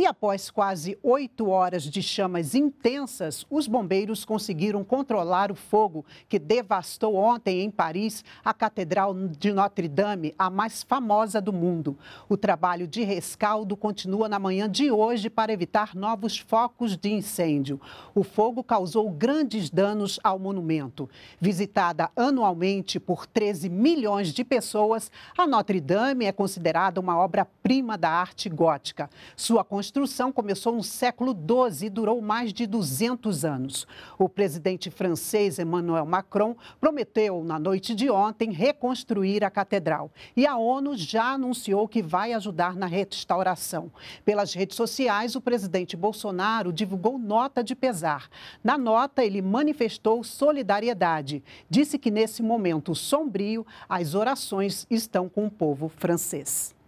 E após quase oito horas de chamas intensas, os bombeiros conseguiram controlar o fogo que devastou ontem em Paris a Catedral de Notre-Dame, a mais famosa do mundo. O trabalho de rescaldo continua na manhã de hoje para evitar novos focos de incêndio. O fogo causou grandes danos ao monumento. Visitada anualmente por 13 milhões de pessoas, a Notre-Dame é considerada uma obra-prima da arte gótica. Sua construção construção começou no século XII e durou mais de 200 anos. O presidente francês Emmanuel Macron prometeu, na noite de ontem, reconstruir a catedral. E a ONU já anunciou que vai ajudar na restauração. Pelas redes sociais, o presidente Bolsonaro divulgou nota de pesar. Na nota, ele manifestou solidariedade. Disse que nesse momento sombrio, as orações estão com o povo francês.